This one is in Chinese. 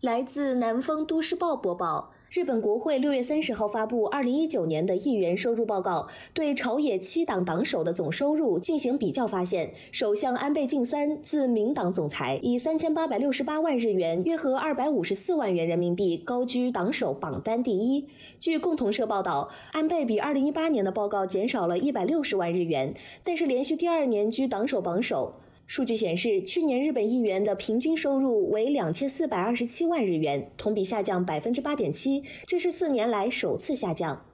来自《南方都市报》播报：日本国会六月三十号发布二零一九年的议员收入报告，对朝野七党党首的总收入进行比较，发现首相安倍晋三自民党总裁以三千八百六十八万日元（约合二百五十四万元人民币）高居党首榜单第一。据共同社报道，安倍比二零一八年的报告减少了一百六十万日元，但是连续第二年居党首榜首。数据显示，去年日本议员的平均收入为两千四百二十七万日元，同比下降百分之八点七，这是四年来首次下降。